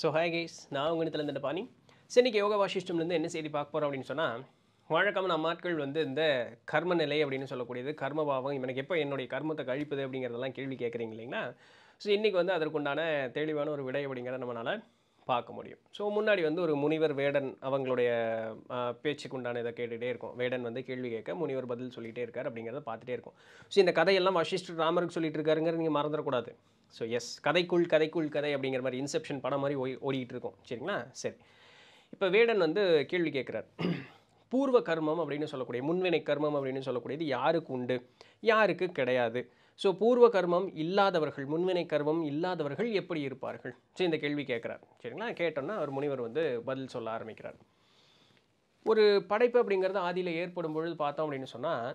so hi guys நான் உங்கள் இடத்துல பாணி சரி யோகா வாசிஷ்டம்லேருந்து என்ன செய்தி பார்க்க போகிறோம் அப்படின்னு சொன்னால் வழக்கமான அம்மாட்கள் வந்து இந்த கர்ம நிலை அப்படின்னு சொல்லக்கூடியது கர்மபாவம் இவனுக்கு எப்போ என்னுடைய கர்மத்தை கழிப்பது அப்படிங்கிறதெல்லாம் கேள்வி கேட்குறீங்க இல்லைங்களா ஸோ இன்றைக்கி வந்து அதற்குண்டான தெளிவான ஒரு விடை அப்படிங்கிறத நம்மளால் பார்க்க முடியும் ஸோ முன்னாடி வந்து ஒரு முனிவர் வேடன் அவங்களுடைய பேச்சுக்குண்டான இதை கேட்டுகிட்டே இருக்கும் வேடன் வந்து கேள்வி கேட்க முனிவர் பதில் சொல்லிகிட்டே இருக்கார் அப்படிங்கிறத பார்த்துட்டே இருக்கும் ஸோ இந்த கதையெல்லாம் வசிஷ்டர் ராமருக்கு சொல்லிட்டு இருக்காருங்கிற நீங்கள் மறந்துடக்கூடாது ஸோ எஸ் கதைக்குள் கதைக்குள் கதை அப்படிங்கிற மாதிரி இன்செப்ஷன் படம் மாதிரி ஓய் ஓடிக்கிட்டு இருக்கோம் சரிங்களா சரி இப்போ வேடன் வந்து கேள்வி கேட்குறார் பூர்வ கர்மம் அப்படின்னு சொல்லக்கூடிய முன்வினை கர்மம் அப்படின்னு சொல்லக்கூடியது யாருக்கு உண்டு யாருக்கு கிடையாது ஸோ பூர்வ கர்மம் இல்லாதவர்கள் முன்வினை கர்மம் இல்லாதவர்கள் எப்படி இருப்பார்கள் சரி இந்த கேள்வி கேட்குறார் சரிங்களா கேட்டோன்னா அவர் முனிவர் வந்து பதில் சொல்ல ஆரம்பிக்கிறார் ஒரு படைப்பு அப்படிங்கிறது ஆதியில் ஏற்படும் பொழுது பார்த்தோம் அப்படின்னு சொன்னால்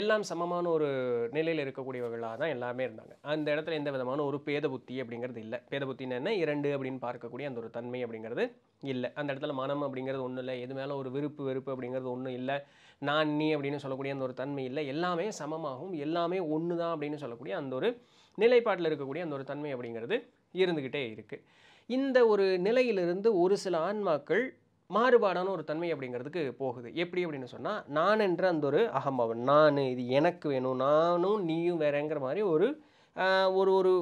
எல்லாம் சமமான ஒரு நிலையில் இருக்கக்கூடியவர்களாக தான் எல்லாமே இருந்தாங்க அந்த இடத்துல எந்த விதமான ஒரு பேத புத்தி அப்படிங்கிறது இல்லை பேத புத்தின்னு என்ன இரண்டு அப்படின்னு பார்க்கக்கூடிய அந்த ஒரு தன்மை அப்படிங்கிறது இல்லை அந்த இடத்துல மனம் அப்படிங்கிறது ஒன்றும் இல்லை எது மேலே ஒரு விருப்பு வெறுப்பு அப்படிங்கிறது ஒன்றும் இல்லை நான் நீ அப்படின்னு சொல்லக்கூடிய அந்த ஒரு தன்மை இல்லை எல்லாமே சமமாகவும் எல்லாமே ஒன்று தான் அப்படின்னு சொல்லக்கூடிய அந்த ஒரு நிலைப்பாட்டில் இருக்கக்கூடிய அந்த ஒரு தன்மை அப்படிங்கிறது இருந்துக்கிட்டே இருக்குது இந்த ஒரு நிலையிலிருந்து ஒரு சில ஆன்மாக்கள் மாறுபாடான ஒரு தன்மை அப்படிங்கிறதுக்கு போகுது எப்படி அப்படின்னு சொன்னால் நான் என்ற அந்த ஒரு அகம்பாவம் நான் இது எனக்கு வேணும் நானும் நீயும் வேறேங்கிற மாதிரி ஒரு ஒரு ஒரு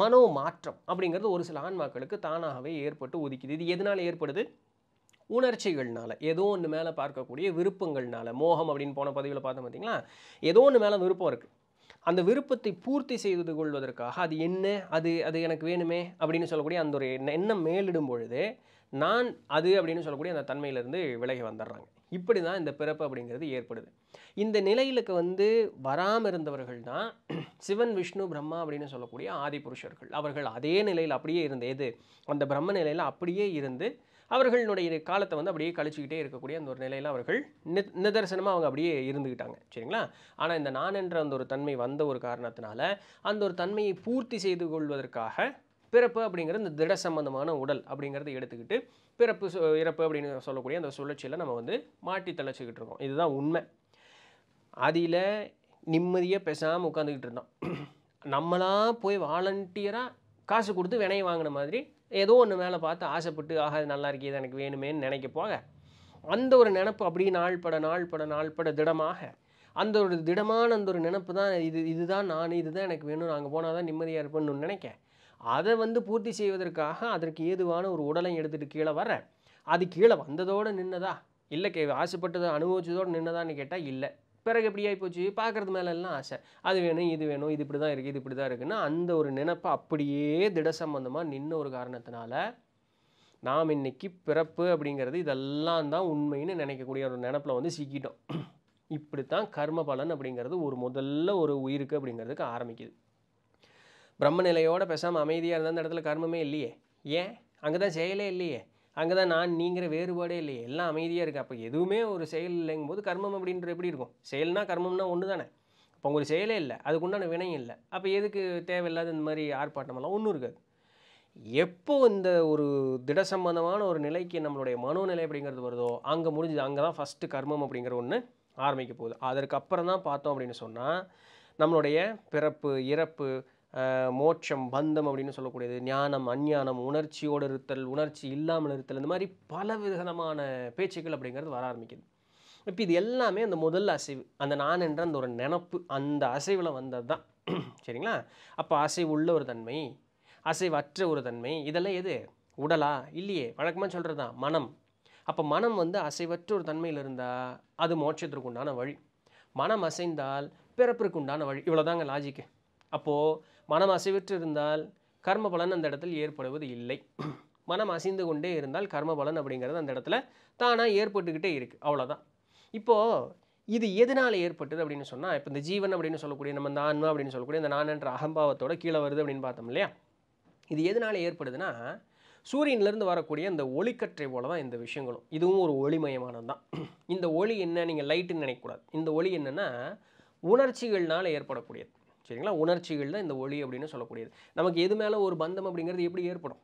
மனோ மாற்றம் அப்படிங்கிறது ஒரு சில ஆன்மாக்களுக்கு தானாகவே ஏற்பட்டு ஒதுக்கிது இது எதனால் ஏற்படுது உணர்ச்சிகள்னால ஏதோ ஒன்று மேலே பார்க்கக்கூடிய விருப்பங்கள்னால மோகம் அப்படின்னு போன பதிவில் பார்த்தோம் பார்த்தீங்களா ஏதோ ஒன்று மேலே விருப்பம் இருக்குது அந்த விருப்பத்தை பூர்த்தி செய்து கொள்வதற்காக அது என்ன அது அது எனக்கு வேணுமே அப்படின்னு சொல்லக்கூடிய அந்த ஒரு எண்ணம் மேலிடும் பொழுது நான் அது அப்படின்னு சொல்லக்கூடிய அந்த தன்மையிலேருந்து விலகி வந்துடுறாங்க இப்படி தான் இந்த பிறப்பு அப்படிங்கிறது ஏற்படுது இந்த நிலையிலுக்கு வந்து வராமல் இருந்தவர்கள் தான் சிவன் விஷ்ணு பிரம்மா அப்படின்னு சொல்லக்கூடிய ஆதி புருஷர்கள் அவர்கள் அதே நிலையில் அப்படியே இருந்த எது அந்த பிரம்ம நிலையில் அப்படியே இருந்து அவர்களுடைய காலத்தை வந்து அப்படியே கழிச்சுக்கிட்டே இருக்கக்கூடிய அந்த ஒரு நிலையில் அவர்கள் நிதர்சனமாக அவங்க அப்படியே இருந்துக்கிட்டாங்க சரிங்களா ஆனால் இந்த நான் என்ற அந்த ஒரு தன்மை வந்த ஒரு காரணத்தினால அந்த ஒரு தன்மையை பூர்த்தி செய்து கொள்வதற்காக பிறப்பு அப்படிங்கிற இந்த திட சம்பந்தமான உடல் அப்படிங்கிறத எடுத்துக்கிட்டு பிறப்பு இறப்பு அப்படின்னு சொல்லக்கூடிய அந்த சுழற்சியில் நம்ம வந்து மாட்டி தழைச்சிக்கிட்டு இருக்கோம் இதுதான் உண்மை அதில் நிம்மதியாக பேசாமல் உட்காந்துக்கிட்டு இருந்தோம் நம்மளாக போய் வாலண்டியராக காசு கொடுத்து வினையை வாங்கின மாதிரி ஏதோ ஒன்று மேலே பார்த்து ஆசைப்பட்டு ஆக நல்லா இருக்கே இது எனக்கு வேணுமேன்னு நினைக்க போக அந்த ஒரு நினப்பு அப்படியே நாள்பட நாள்பட நாள்பட திடமாக அந்த ஒரு திடமான அந்த ஒரு நினப்பு தான் இது இதுதான் நான் இதுதான் எனக்கு வேணும் நாங்கள் போனால் தான் நிம்மதியாக இருப்பேன்னு நினைக்க அதை வந்து பூர்த்தி செய்வதற்காக அதற்கு ஏதுவான ஒரு உடலை எடுத்துகிட்டு கீழே வர அது கீழே வந்ததோடு நின்னதா இல்லை கே ஆசைப்பட்டதை அனுபவிச்சதோடு நின்னதான்னு கேட்டால் இல்லை பிறகு எப்படி ஆகி போச்சு பார்க்குறது மேலெல்லாம் ஆசை அது வேணும் இது வேணும் இது இப்படி தான் இருக்குது இது இப்படி தான் இருக்குன்னா அந்த ஒரு நினப்பை அப்படியே திட சம்பந்தமாக நின்று ஒரு காரணத்தினால நாம் இன்றைக்கி பிறப்பு அப்படிங்கிறது இதெல்லாம் தான் உண்மைன்னு நினைக்கக்கூடிய ஒரு நினப்பில் வந்து சிக்கிட்டோம் இப்படி தான் கர்ம பலன் அப்படிங்கிறது ஒரு முதல்ல ஒரு உயிருக்கு அப்படிங்கிறதுக்கு ஆரம்பிக்குது பிரம்ம நிலையோடு பேசாமல் அமைதியாக இருந்தால் அந்த இடத்துல கர்மமே இல்லையே ஏன் அங்கே தான் செயலே இல்லையே அங்கே தான் நான் நீங்கிற வேறுபாடே இல்லையே எல்லாம் அமைதியாக இருக்குது அப்போ எதுவுமே ஒரு செயல் இல்லைங்கும் போது கர்மம் அப்படின்ற எப்படி இருக்கும் செயல்னால் கர்மம்னா ஒன்று தானே அப்போ உங்களுக்கு செயலே இல்லை அதுக்குண்டான வினையும் இல்லை அப்போ எதுக்கு தேவையில்லாத இந்த மாதிரி ஆர்ப்பாட்டமெல்லாம் ஒன்றும் இருக்காது எப்போ இந்த ஒரு திட சம்பந்தமான ஒரு நிலைக்கு நம்மளுடைய மனோநிலை அப்படிங்கிறது வருதோ அங்கே முடிஞ்சது அங்கே தான் ஃபஸ்ட்டு கர்மம் அப்படிங்கிற ஒன்று ஆரம்பிக்க போகுது அதற்கப்புறம் தான் பார்த்தோம் அப்படின்னு சொன்னால் நம்மளுடைய பிறப்பு இறப்பு மோட்சம் பந்தம் அப்படின்னு சொல்லக்கூடியது ஞானம் அஞ்ஞானம் உணர்ச்சியோடு இருத்தல் உணர்ச்சி இல்லாமல் இருத்தல் இந்த மாதிரி பல விதமான பேச்சுக்கள் அப்படிங்கிறது வர ஆரம்பிக்குது இப்போ இது எல்லாமே அந்த முதல் அசைவு அந்த நான் என்ற அந்த ஒரு நினப்பு அந்த அசைவில் வந்தது தான் சரிங்களா அப்போ அசைவு உள்ள ஒரு தன்மை அசைவற்ற ஒரு தன்மை இதெல்லாம் எது உடலா இல்லையே வழக்கமாக சொல்கிறது தான் மனம் அப்போ மனம் வந்து அசைவற்ற ஒரு தன்மையில் இருந்தால் அது மோட்சத்திற்கு உண்டான வழி மனம் அசைந்தால் பிறப்பிற்கு உண்டான வழி இவ்வளோதாங்க லாஜிக்கு அப்போது மனம் அசைவற்று இருந்தால் கர்ம பலன் அந்த இடத்தில் ஏற்படுவது இல்லை மனம் அசைந்து கொண்டே இருந்தால் கர்ம பலன் அப்படிங்கிறது அந்த இடத்துல தானாக ஏற்பட்டுக்கிட்டே இருக்குது அவ்வளோதான் இப்போது இது எதனால் ஏற்பட்டது அப்படின்னு சொன்னால் இப்போ இந்த ஜீவன் அப்படின்னு சொல்லக்கூடிய நம்ம இந்த ஆன்மா அப்படின்னு சொல்லக்கூடிய இந்த நானன்ற அகம்பாவத்தோட கீழே வருது அப்படின்னு பார்த்தோம் இல்லையா இது எதனால் ஏற்படுதுன்னா சூரியன்லேருந்து வரக்கூடிய இந்த ஒளிக்கற்றை போல தான் இந்த விஷயங்களும் இதுவும் ஒரு ஒளிமயமானது தான் இந்த ஒளி என்ன நீங்கள் லைட்டுன்னு நினைக்கக்கூடாது இந்த ஒளி என்னென்னா உணர்ச்சிகள்னால் ஏற்படக்கூடியது சரிங்களா உணர்ச்சிகள் தான் இந்த ஒளி அப்படின்னு சொல்லக்கூடியது நமக்கு எது மேலே ஒரு பந்தம் அப்படிங்கிறது எப்படி ஏற்படும்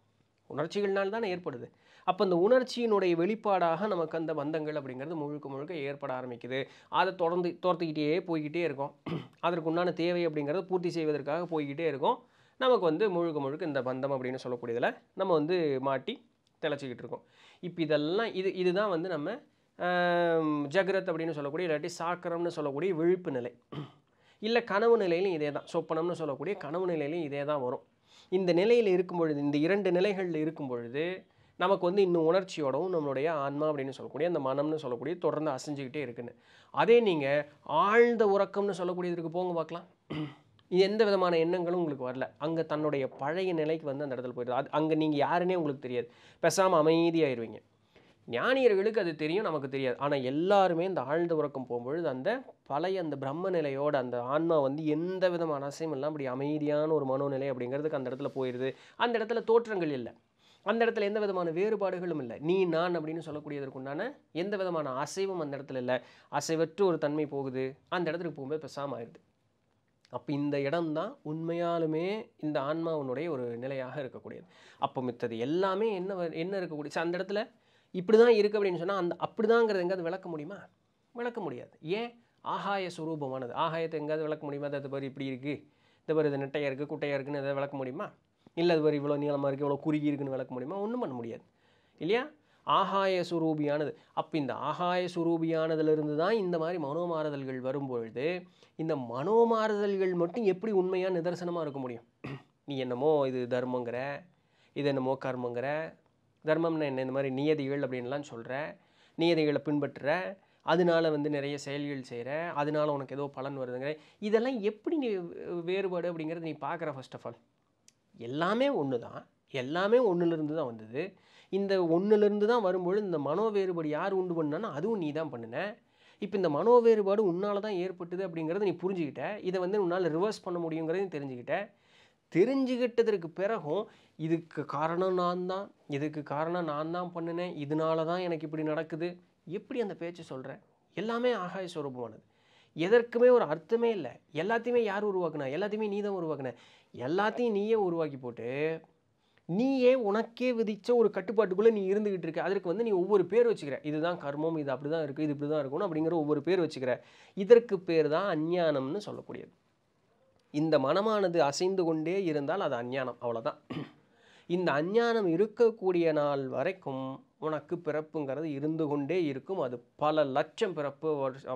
உணர்ச்சிகள்னால் தானே ஏற்படுது அப்போ இந்த உணர்ச்சியினுடைய வெளிப்பாடாக நமக்கு அந்த பந்தங்கள் அப்படிங்கிறது முழுக்க முழுக்க ஏற்பட ஆரம்பிக்குது அதை தொடர்ந்து தோர்த்துக்கிட்டே போய்கிட்டே இருக்கும் அதற்கு உண்டான தேவை அப்படிங்கிறத பூர்த்தி செய்வதற்காக போய்கிட்டே இருக்கும் நமக்கு வந்து முழுக்க முழுக்க இந்த பந்தம் அப்படின்னு சொல்லக்கூடியதில் நம்ம வந்து மாட்டி தெளிச்சிக்கிட்டு இருக்கோம் இப்போ இதெல்லாம் இது இதுதான் வந்து நம்ம ஜக்ரத் அப்படின்னு சொல்லக்கூடிய இல்லாட்டி சாக்கரம்னு சொல்லக்கூடிய விழிப்பு நிலை இல்லை கனவு நிலையிலும் இதே தான் சொப்பனம்னு சொல்லக்கூடிய கனவு நிலையிலும் இதே தான் வரும் இந்த நிலையில் இருக்கும் பொழுது இந்த இரண்டு நிலைகளில் இருக்கும் பொழுது நமக்கு வந்து இன்னும் உணர்ச்சியோடவும் நம்மளுடைய ஆன்மா அப்படின்னு சொல்லக்கூடிய அந்த மனம்னு சொல்லக்கூடிய தொடர்ந்து அசைஞ்சிக்கிட்டே இருக்குன்னு அதே நீங்கள் ஆழ்ந்த உறக்கம்னு சொல்லக்கூடியதுக்கு போங்க பார்க்கலாம் எந்த விதமான எண்ணங்களும் உங்களுக்கு வரல அங்கே தன்னுடைய பழைய நிலைக்கு வந்து அந்த இடத்துல போயிடுது அது அங்கே நீங்கள் யாருன்னே உங்களுக்கு தெரியாது பெசாமல் அமைதியாயிருவீங்க ஞானியர்களுக்கு அது தெரியும் நமக்கு தெரியாது ஆனால் எல்லாருமே இந்த ஆழ்ந்த உறக்கம் போகும்பொழுது அந்த பழைய அந்த பிரம்ம நிலையோட அந்த ஆன்மா வந்து எந்த விதமான அசையும் இல்லாமல் அப்படி அமைதியான ஒரு மனோநிலை அப்படிங்கிறதுக்கு அந்த இடத்துல போயிடுது அந்த இடத்துல தோற்றங்கள் இல்லை அந்த இடத்துல எந்த விதமான வேறுபாடுகளும் இல்லை நீ நான் அப்படின்னு சொல்லக்கூடியதற்கு உண்டான எந்த விதமான அசைவும் அந்த இடத்துல இல்லை அசைவற்று ஒரு தன்மை போகுது அந்த இடத்துக்கு போகும்போது பெசாம ஆயிடுது அப்போ இந்த இடம்தான் உண்மையாலுமே இந்த ஆன்மாவனுடைய ஒரு நிலையாக இருக்கக்கூடியது அப்போ மித்தது எல்லாமே என்ன என்ன இருக்கக்கூடிய அந்த இடத்துல இப்படி தான் இருக்குது அப்படின்னு சொன்னால் அந்த அப்படி தாங்கிறது எங்கேயாவது விளக்க முடியுமா விளக்க முடியாது ஏன் ஆகாய சுரூபமானது ஆகாயத்தை எங்கேயாவது விளக்க முடியுமா அது பேர் இப்படி இருக்குது இந்த பேர் இது நெட்டையாக இருக்குது குட்டையாக இருக்குன்னு எதாவது விளக்க முடியுமா இல்லை அது பேர் இவ்வளோ நீளமாக இருக்குது இவ்வளோ குறுகி இருக்குன்னு விளக்க முடியுமா ஒன்றும் பண்ண முடியாது இல்லையா ஆகாய சுரூபியானது அப்போ இந்த ஆகாய சுரூபியானதுலேருந்து தான் இந்த மாதிரி மனோமாறுதல்கள் வரும்பொழுது இந்த மனோமாறுதல்கள் மட்டும் எப்படி உண்மையாக நிதர்சனமாக இருக்க முடியும் நீ என்னமோ இது தர்மங்கிற இது என்னமோ கர்மங்கிற தர்மம்னா என்ன இந்த மாதிரி நியதிகள் அப்படின்லாம் சொல்கிற நியதிகளை பின்பற்றுற அதனால வந்து நிறைய செயல்கள் செய்கிற அதனால உனக்கு ஏதோ பலன் வருதுங்கிற இதெல்லாம் எப்படி நீ வேறுபாடு அப்படிங்கிறது நீ பார்க்குற ஃபர்ஸ்ட் ஆஃப் ஆல் எல்லாமே ஒன்று தான் எல்லாமே ஒன்றுலேருந்து தான் வந்தது இந்த ஒன்றுலேருந்து தான் வரும்பொழுது இந்த மனோ வேறுபாடு யார் உண்டு பண்ணானா அதுவும் நீ தான் பண்ணின இப்போ இந்த மனோ வேறுபாடு உன்னால் தான் ஏற்பட்டுது அப்படிங்கிறத நீ புரிஞ்சுக்கிட்ட இதை வந்து உன்னால் ரிவர்ஸ் பண்ண முடியுங்கிறதையும் தெரிஞ்சுக்கிட்ட தெரிஞ்சுக்கிட்டதற்கு பிறகும் இதுக்கு காரணம் நான் தான் இதுக்கு காரணம் நான் தான் பண்ணினேன் இதனால தான் எனக்கு இப்படி நடக்குது எப்படி அந்த பேச்சை சொல்கிறேன் எல்லாமே ஆகாய சுரூபமானது எதற்குமே ஒரு அர்த்தமே இல்லை எல்லாத்தையுமே யார் உருவாக்குனா எல்லாத்தையுமே நீ தான் உருவாக்குன எல்லாத்தையும் நீயே உருவாக்கி போட்டு நீயே உனக்கே விதித்த ஒரு கட்டுப்பாட்டுக்குள்ளே நீ இருந்துக்கிட்டு இருக்க அதற்கு வந்து நீ ஒவ்வொரு பேர் வச்சுக்கிற இதுதான் கர்மம் இது அப்படி தான் இருக்குது இது இப்படி தான் இருக்கணும் அப்படிங்கிற ஒவ்வொரு பேர் வச்சுக்கிற இதற்கு பேர் தான் அஞ்ஞானம்னு சொல்லக்கூடியது இந்த மனமானது அசைந்து கொண்டே இருந்தால் அது அஞ்ஞானம் அவ்வளோதான் இந்த அஞ்ஞானம் இருக்கக்கூடிய நாள் வரைக்கும் உனக்கு பிறப்புங்கிறது இருந்து கொண்டே இருக்கும் அது பல லட்சம் பிறப்பு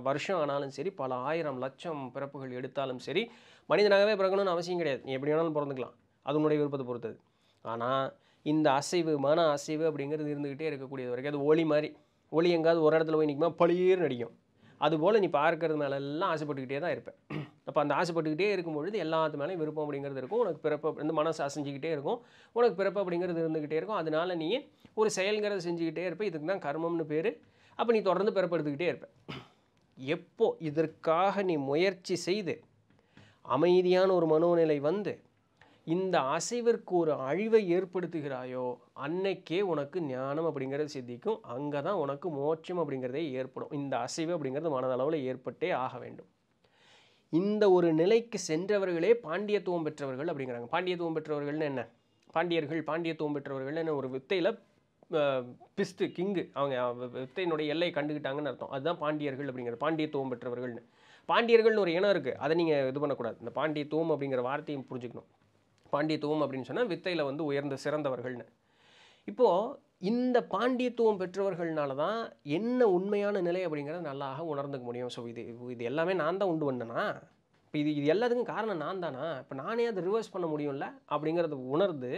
வருஷம் ஆனாலும் சரி பல ஆயிரம் லட்சம் பிறப்புகள் எடுத்தாலும் சரி மனிதனாகவே பிறக்கணும்னு அவசியம் கிடையாது நீ எப்படி வேணாலும் பிறந்துக்கலாம் அது உன்னுடைய விருப்பத்தை பொறுத்தது ஆனால் இந்த அசைவு மன அசைவு அப்படிங்கிறது இருந்துக்கிட்டே இருக்கக்கூடியது வரைக்கும் அது ஒளி மாதிரி ஒளி எங்காவது ஒரு இடத்துல போய் நிற்குமா பழியர் நடிக்கும் அதுபோல் நீ பார்க்கறது மேலே எல்லாம் ஆசைப்பட்டுக்கிட்டே தான் இருப்பேன் அப்போ அந்த ஆசைப்பட்டுக்கிட்டே இருக்கும் பொழுது எல்லாத்து மேலேயும் விருப்பம் அப்படிங்கிறது இருக்கும் உனக்கு பிறப்பு இந்த மனசு அசைஞ்சிக்கிட்டே இருக்கும் உனக்கு பிறப்பு அப்படிங்கிறது இருந்துக்கிட்டே இருக்கும் அதனால் நீ ஒரு செயல்கிறத செஞ்சுக்கிட்டே இருப்பேன் இதுக்கு தான் கர்மம்னு பேர் அப்போ நீ தொடர்ந்து பிறப்படுத்திக்கிட்டே இருப்பேன் எப்போ இதற்காக நீ முயற்சி செய்து அமைதியான ஒரு மனோநிலை வந்து இந்த அசைவிற்கு ஒரு அழிவை ஏற்படுத்துகிறாயோ அன்னைக்கே உனக்கு ஞானம் அப்படிங்கிறது சித்திக்கும் அங்கே தான் உனக்கு மோட்சம் அப்படிங்கிறதே ஏற்படும் இந்த அசைவு அப்படிங்கிறது மனதளவில் ஏற்பட்டே ஆக வேண்டும் இந்த ஒரு நிலைக்கு சென்றவர்களே பாண்டியத்துவம் பெற்றவர்கள் அப்படிங்கிறாங்க பாண்டியத்துவம் பெற்றவர்கள்னு என்ன பாண்டியர்கள் பாண்டியத்துவம் என்ன ஒரு வித்தையில் பிஸ்து கிங்கு அவங்க வித்தையினுடைய எல்லை கண்டுக்கிட்டாங்கன்னு அர்த்தம் அதுதான் பாண்டியர்கள் அப்படிங்கிற பாண்டியத்துவம் பெற்றவர்கள்னு பாண்டியர்கள்னு ஒரு இனம் இருக்குது அதை நீங்கள் இது பண்ணக்கூடாது இந்த பாண்டியத்துவம் அப்படிங்கிற வார்த்தையும் புரிஞ்சுக்கணும் பாண்டியத்துவம் அப்படின்னு சொன்னால் வித்தையில் வந்து உயர்ந்த சிறந்தவர்கள்னு இப்போது இந்த பாண்டியத்துவம் பெற்றவர்கள்னால தான் என்ன உண்மையான நிலை அப்படிங்கிறத நல்லாக உணர்ந்துக்க முடியும் ஸோ இது இது எல்லாமே நான் தான் உண்டு வந்தேனா இப்போ இது இது எல்லாத்துக்கும் காரணம் நான் தானா இப்போ நானே அதை ரிவர்ஸ் பண்ண முடியும்ல அப்படிங்கிறத உணர்ந்து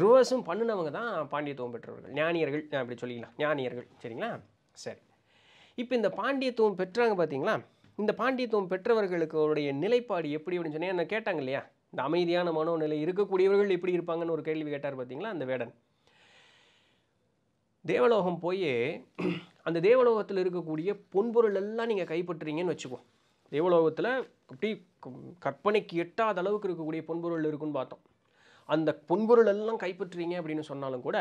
ரிவர்ஸும் பண்ணினவங்க தான் பாண்டியத்துவம் பெற்றவர்கள் ஞானியர்கள் நான் சொல்லிக்கலாம் ஞானியர்கள் சரிங்களா சரி இப்போ இந்த பாண்டியத்துவம் பெற்றாங்க பார்த்தீங்களா இந்த பாண்டியத்துவம் பெற்றவர்களுக்கு நிலைப்பாடு எப்படி அப்படின்னு சொன்னால் என்ன கேட்டாங்க இல்லையா இந்த அமைதியான மனோநிலை இருக்கக்கூடியவர்கள் எப்படி இருப்பாங்கன்னு ஒரு கேள்வி கேட்டார் பார்த்தீங்களா அந்த வேடன் தேவலோகம் போய் அந்த தேவலோகத்தில் இருக்கக்கூடிய பொன்பொருள் எல்லாம் நீங்கள் கைப்பற்றுறீங்கன்னு வச்சுக்குவோம் தேவலோகத்தில் அப்படி கற்பனைக்கு எட்டாத அளவுக்கு இருக்கக்கூடிய பொன்பொருள் இருக்குன்னு பார்த்தோம் அந்த பொன்பொருள் எல்லாம் கைப்பற்றுறீங்க அப்படின்னு சொன்னாலும் கூட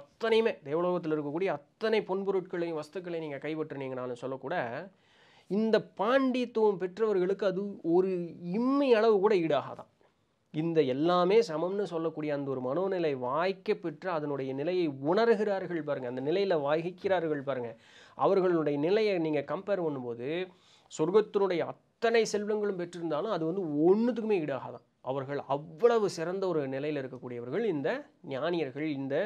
அத்தனையுமே தேவலோகத்தில் இருக்கக்கூடிய அத்தனை பொன்பொருட்களையும் வஸ்துக்களையும் நீங்கள் கைப்பற்றுனீங்கனாலும் சொல்லக்கூட இந்த பாண்டித்துவம் பெற்றவர்களுக்கு அது ஒரு இம்மை அளவு கூட ஈடாகாதான் இந்த எல்லாமே சமம்னு சொல்லக்கூடிய அந்த ஒரு மனோநிலை வாய்க்க பெற்று அதனுடைய நிலையை உணர்கிறார்கள் பாருங்கள் அந்த நிலையில் வாய்க்கிறார்கள் பாருங்கள் அவர்களுடைய நிலையை நீங்கள் கம்பேர் பண்ணும்போது சொர்க்கத்தினுடைய அத்தனை செல்வங்களும் பெற்றிருந்தாலும் அது வந்து ஒன்றுத்துக்குமே ஈடாகாதான் அவர்கள் அவ்வளவு சிறந்த ஒரு நிலையில் இருக்கக்கூடியவர்கள் இந்த ஞானியர்கள் இந்த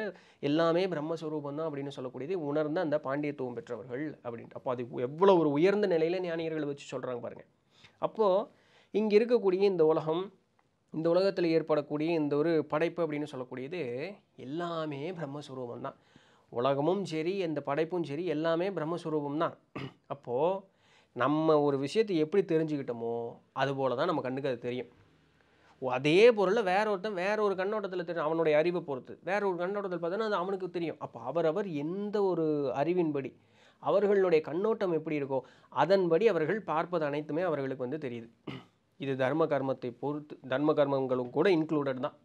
எல்லாமே பிரம்மஸ்வரூபம் தான் அப்படின்னு சொல்லக்கூடியது உணர்ந்த அந்த பாண்டியத்துவம் பெற்றவர்கள் அப்படின்ட்டு அப்போ அது எவ்வளோ ஒரு உயர்ந்த நிலையில் ஞானியர்களை வச்சு சொல்கிறாங்க பாருங்கள் அப்போது இங்கே இருக்கக்கூடிய இந்த உலகம் இந்த உலகத்தில் ஏற்படக்கூடிய இந்த ஒரு படைப்பு அப்படின்னு சொல்லக்கூடியது எல்லாமே பிரம்மஸ்வரூபம் தான் உலகமும் சரி இந்த படைப்பும் சரி எல்லாமே பிரம்மஸ்வரூபம் தான் அப்போது நம்ம ஒரு விஷயத்தை எப்படி தெரிஞ்சுக்கிட்டோமோ போல தான் நம்ம கண்ணுக்கு அது தெரியும் அதே பொருளை வேற ஒருத்தன் வேற ஒரு கண்ணோட்டத்தில் தெரியும் அவனுடைய அறிவை பொறுத்து வேற ஒரு கண்ணோட்டத்தில் பார்த்தோன்னா அது அவனுக்கு தெரியும் அப்போ அவரவர் எந்த ஒரு அறிவின்படி அவர்களுடைய கண்ணோட்டம் எப்படி இருக்கோ அதன்படி அவர்கள் பார்ப்பது அனைத்துமே அவர்களுக்கு வந்து தெரியுது இது தர்ம கர்மத்தை பொறுத்து தர்ம கர்மங்களும் கூட இன்க்ளூடட் தான்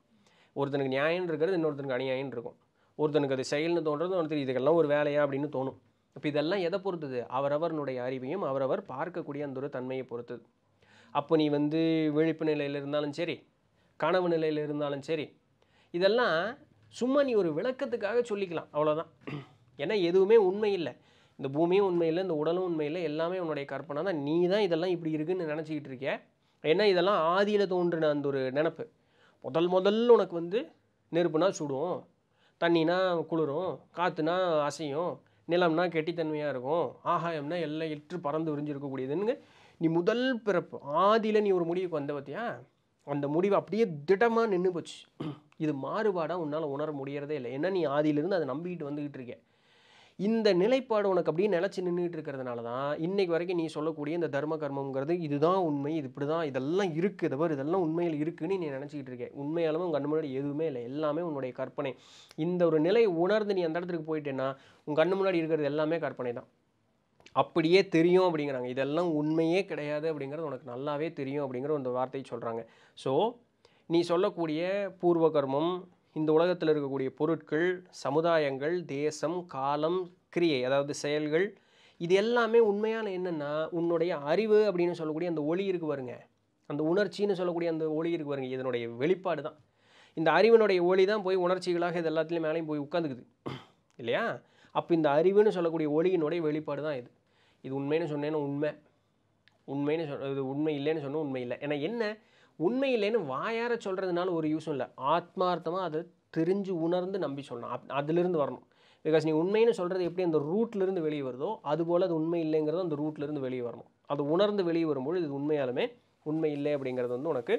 ஒருத்தனுக்கு நியாயம் இருக்கிறது இன்னொருத்தனுக்கு அநியாயம் இருக்கும் ஒருத்தனுக்கு அது செயல்னு தோன்றது ஒருத்தர் இதுக்கெல்லாம் ஒரு வேலையா அப்படின்னு தோணும் இப்போ இதெல்லாம் எதை பொறுத்தது அவரவர்னுடைய அறிவையும் அவரவர் பார்க்கக்கூடிய அந்த ஒரு தன்மையை பொறுத்தது அப்போ நீ வந்து விழிப்பு நிலையில் இருந்தாலும் சரி கனவு நிலையில் இருந்தாலும் சரி இதெல்லாம் சும்மா நீ ஒரு விளக்கத்துக்காக சொல்லிக்கலாம் அவ்வளோதான் ஏன்னா எதுவுமே உண்மை இல்லை இந்த பூமியும் உண்மையில் இந்த உடலும் உண்மையில் எல்லாமே உன்னுடைய கற்பனை தான் நீ தான் இதெல்லாம் இப்படி இருக்குன்னு நினச்சிக்கிட்டு இருக்கே ஏன்னா இதெல்லாம் ஆதியில் தோன்றின அந்த ஒரு நினப்பு முதல் முதல்ல உனக்கு வந்து நெருப்புனா சுடும் தண்ணினா குளிரும் காற்றுனா அசையும் நிலம்னா கெட்டித்தன்மையாக இருக்கும் ஆகாயம்னா எல்லாம் எற்று பறந்து விரிஞ்சிருக்கக்கூடியதுன்னு நீ முதல் பிறப்பு ஆதியில் நீ ஒரு முடிவுக்கு வந்த பார்த்தியா அந்த முடிவு அப்படியே திடமாக நின்று போச்சு இது மாறுபாடாக உன்னால் உணர முடியறதே இல்லை ஏன்னா நீ ஆதியிலேருந்து அதை நம்பிக்கிட்டு வந்துக்கிட்டு இருக்கேன் இந்த நிலைப்பாடு உனக்கு அப்படியே நிலச்சி நின்றுட்டு இருக்கிறதுனால தான் இன்றைக்கு வரைக்கும் நீ சொல்லக்கூடிய இந்த தர்ம கர்மங்கிறது இதுதான் உண்மை இது இப்படி தான் இதெல்லாம் இருக்குது தவிர இதெல்லாம் உண்மையில் இருக்குன்னு நீ நினச்சிக்கிட்டு இருக்கேன் உண்மையாலும் உங்கள் கண்ணு முன்னாடி எதுவுமே இல்லை எல்லாமே உன்னுடைய கற்பனை இந்த ஒரு நிலை உணர்ந்து நீ அந்த இடத்துக்கு போயிட்டேன்னா உங்கள் கண்ணு முன்னாடி இருக்கிறது எல்லாமே கற்பனை தான் அப்படியே தெரியும் அப்படிங்கிறாங்க இதெல்லாம் உண்மையே கிடையாது அப்படிங்கிறது உனக்கு நல்லாவே தெரியும் அப்படிங்கிற ஒரு வார்த்தையை சொல்கிறாங்க ஸோ நீ சொல்லக்கூடிய பூர்வ கர்மம் இந்த உலகத்தில் இருக்கக்கூடிய பொருட்கள் சமுதாயங்கள் தேசம் காலம் கிரியை அதாவது செயல்கள் இது எல்லாமே உண்மையான என்னென்னா உன்னுடைய அறிவு அப்படின்னு சொல்லக்கூடிய அந்த ஒளி இருக்கு வருங்க அந்த உணர்ச்சின்னு சொல்லக்கூடிய அந்த ஒளி இருக்கு வருங்க இதனுடைய வெளிப்பாடு தான் இந்த அறிவினுடைய ஒளி தான் போய் உணர்ச்சிகளாக இது எல்லாத்துலேயும் மேலேயும் போய் உட்காந்துக்குது இல்லையா அப்போ இந்த அறிவுன்னு சொல்லக்கூடிய ஒளியினுடைய வெளிப்பாடு தான் இது இது உண்மைன்னு சொன்னேன்னா உண்மை உண்மைன்னு சொல் இது உண்மை இல்லைன்னு சொன்னால் உண்மை இல்லை ஏன்னா என்ன இல்லைன்னு வாயார சொல்கிறதுனால ஒரு யூஸும் இல்லை ஆத்மார்த்தமாக அதை தெரிஞ்சு உணர்ந்து நம்பி சொல்லணும் அப் அதுலேருந்து வரணும் பிகாஸ் நீ உண்மைன்னு சொல்கிறது எப்படி அந்த ரூட்லேருந்து வெளியே வருதோ அதுபோல் அது உண்மை இல்லைங்கிறது அந்த ரூட்லேருந்து வெளியே வரணும் அது உணர்ந்து வெளியே வரும்பொழுது இது உண்மையாலுமே உண்மை இல்லை அப்படிங்கிறது வந்து உனக்கு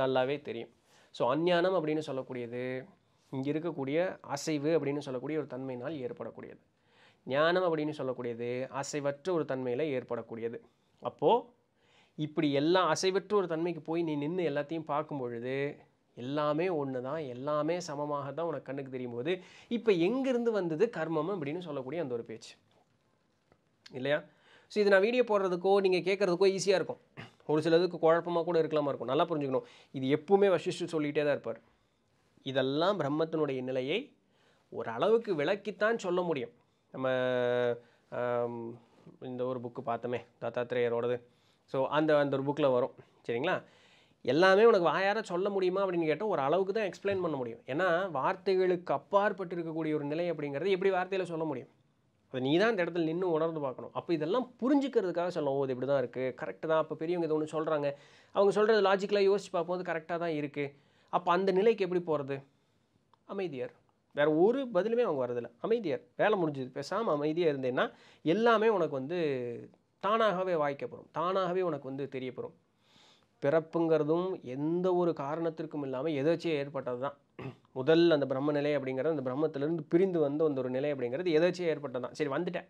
நல்லாவே தெரியும் ஸோ அஞ்ஞானம் அப்படின்னு சொல்லக்கூடியது இங்கே இருக்கக்கூடிய அசைவு அப்படின்னு சொல்லக்கூடிய ஒரு தன்மையினால் ஏற்படக்கூடியது ஞானம் அப்படின்னு சொல்லக்கூடியது அசைவற்ற ஒரு தன்மையில் ஏற்படக்கூடியது அப்போது இப்படி எல்லா அசைவற்ற ஒரு தன்மைக்கு போய் நீ நின்று எல்லாத்தையும் பார்க்கும் பொழுது எல்லாமே ஒன்று தான் எல்லாமே சமமாக தான் உனக்கு கண்ணுக்கு தெரியும் போது இப்போ எங்கேருந்து வந்தது கர்மம் அப்படின்னு சொல்லக்கூடிய அந்த ஒரு பேச்சு இல்லையா ஸோ இது நான் வீடியோ போடுறதுக்கோ நீங்கள் கேட்குறதுக்கோ ஈஸியாக இருக்கும் ஒரு சிலதுக்கு குழப்பமாக கூட இருக்கலாமா இருக்கும் நல்லா புரிஞ்சுக்கணும் இது எப்பவுமே வசிஷ்டு சொல்லிகிட்டே தான் இருப்பார் இதெல்லாம் பிரம்மத்தினுடைய நிலையை ஓரளவுக்கு விளக்கித்தான் சொல்ல முடியும் நம்ம இந்த ஒரு புக்கு பார்த்தோமே தத்தாத்திரேயரோடது ஸோ அந்த அந்த ஒரு புக்கில் வரும் சரிங்களா எல்லாமே உனக்கு வாயார சொல்ல முடியுமா அப்படின்னு கேட்டால் ஒரு அளவுக்கு தான் எக்ஸ்பிளைன் பண்ண முடியும் ஏன்னா வார்த்தைகளுக்கு அப்பாற்பட்டு இருக்கக்கூடிய ஒரு நிலை அப்படிங்கிறது எப்படி வார்த்தையில் சொல்ல முடியும் அது நீ தான் அந்த இடத்துல நின்று உணர்ந்து பார்க்கணும் அப்போ இதெல்லாம் புரிஞ்சுக்கிறதுக்காக சொல்லுவோம் இது இப்படி தான் இருக்குது கரெக்டு தான் அப்போ பெரியவங்க இதை ஒன்று சொல்கிறாங்க அவங்க சொல்கிறது லாஜிக்கலாக யோசிச்சு பார்க்கும்போது கரெக்டாக தான் இருக்குது அப்போ அந்த நிலைக்கு எப்படி போகிறது அமைதியார் வேறு ஒரு பதிலுமே அவங்க வரதில்லை அமைதியார் வேலை முடிஞ்சது பேசாமல் அமைதியாக இருந்தேன்னா எல்லாமே உனக்கு வந்து தானாகவே வாய்க்கப்படும் தானாகவே உனக்கு வந்து தெரியப்படும் பிறப்புங்கிறதும் எந்த ஒரு காரணத்திற்கும் இல்லாமல் எதர்ச்சியாக ஏற்பட்டது தான் முதல் அந்த பிரம்ம நிலை அப்படிங்கிறது அந்த பிரம்மத்திலேருந்து பிரிந்து வந்த அந்த ஒரு நிலை அப்படிங்கிறது எதர்ச்சியாக ஏற்பட்டது தான் சரி வந்துட்டேன்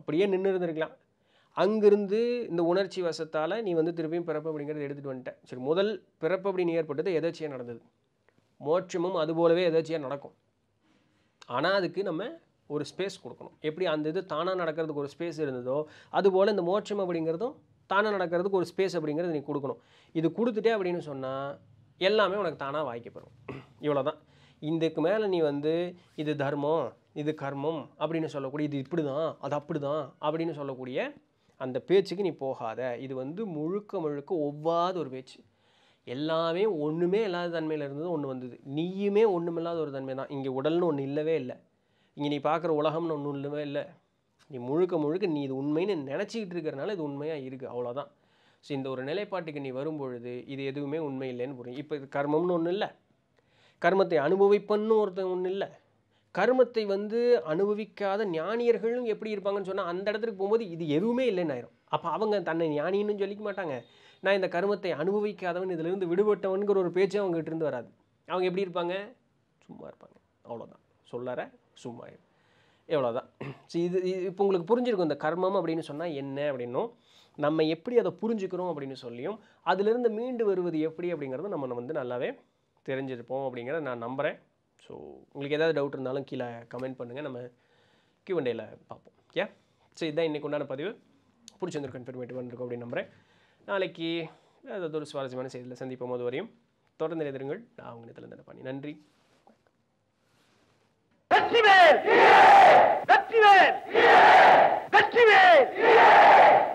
அப்படியே நின்று இருந்திருக்கலாம் அங்கிருந்து இந்த உணர்ச்சி வசத்தால் நீ வந்து திருப்பியும் பிறப்பு அப்படிங்கிறது எடுத்துகிட்டு வந்துட்டேன் சரி முதல் பிறப்பு அப்படின்னு ஏற்பட்டது எதர்ச்சியாக நடந்தது மோட்சமும் அதுபோலவே எதர்ச்சியாக நடக்கும் ஆனால் அதுக்கு நம்ம ஒரு ஸ்பேஸ் கொடுக்கணும் எப்படி அந்த இது தானாக நடக்கிறதுக்கு ஒரு ஸ்பேஸ் இருந்ததோ அதுபோல் இந்த மோட்சம் அப்படிங்கிறதும் தானாக நடக்கிறதுக்கு ஒரு ஸ்பேஸ் அப்படிங்கிறது நீ கொடுக்கணும் இது கொடுத்துட்டே அப்படின்னு சொன்னால் எல்லாமே உனக்கு தானாக வாய்க்கப்படும் இவ்வளோ தான் இதுக்கு மேலே நீ வந்து இது தர்மம் இது கர்மம் அப்படின்னு சொல்லக்கூடிய இது இப்படி தான் அது அப்படி தான் அப்படின்னு சொல்லக்கூடிய அந்த பேச்சுக்கு நீ போகாத இது வந்து முழுக்க முழுக்க ஒவ்வாத ஒரு பேச்சு எல்லாமே ஒன்றுமே இல்லாத தன்மையில் இருந்தது ஒன்று வந்தது நீயுமே ஒன்றுமில்லாத ஒரு தன்மை தான் இங்கே உடல்னு ஒன்று இல்லவே இல்லை இங்கே நீ பார்க்குற உலகம்னு ஒன்றும் இல்லவே இல்லை நீ முழுக்க முழுக்க நீ இது உண்மைன்னு நினச்சிக்கிட்டு இருக்கிறனால இது உண்மையாக இருக்குது அவ்வளோதான் ஸோ இந்த ஒரு நிலைப்பாட்டுக்கு நீ வரும்பொழுது இது எதுவுமே உண்மை இல்லைன்னு புரியும் இப்போ இது கர்மம்னு ஒன்றும் இல்லை கர்மத்தை அனுபவிப்பன்னு ஒருத்தன் ஒன்றும் இல்லை கர்மத்தை வந்து அனுபவிக்காத ஞானியர்களும் எப்படி இருப்பாங்கன்னு சொன்னால் அந்த இடத்துக்கு போகும்போது இது எதுவுமே இல்லைன்னு ஆயிரும் அப்போ அவங்க தன்னை ஞானின்னு சொல்லிக்க மாட்டாங்க நான் இந்த கர்மத்தை அனுபவிக்காதவன் இதிலிருந்து விடுபட்டவனுங்கிற ஒரு பேச்சு அவங்ககிட்ட இருந்து வராது அவங்க எப்படி இருப்பாங்க சும்மா இருப்பாங்க அவ்வளோதான் சொல்லற சும்மா ஆகிடும் எவ்வளோதான் ஸோ இது இப்போ உங்களுக்கு புரிஞ்சிருக்கும் இந்த கர்மம் அப்படின்னு சொன்னால் என்ன அப்படின்னும் நம்ம எப்படி அதை புரிஞ்சுக்கிறோம் அப்படின்னு சொல்லியும் அதிலிருந்து மீண்டு வருவது எப்படி அப்படிங்கிறத நம்ம வந்து நல்லாவே தெரிஞ்சிருப்போம் அப்படிங்கிறத நான் நம்புகிறேன் ஸோ உங்களுக்கு ஏதாவது டவுட் இருந்தாலும் கீழே கமெண்ட் பண்ணுங்கள் நம்ம கியூஎன்டேயில் பார்ப்போம் ஏ ஸோ இதுதான் இன்றைக்கு உண்டான பதிவு பிடிச்சிருந்திருக்கும் இன்ஃபர்மேட்டிவ் வந்திருக்கும் அப்படின்னு நம்புகிறேன் நாளைக்கு ஏதாவது ஒரு சுவாரஸ்யமான செய்தியில் சந்திப்போம் போது வரையும் தொடர்ந்து எதிருங்கள் நான் அவங்க இதில் பண்ணி நன்றி Lakshmi bell Lakshmi bell Lakshmi bell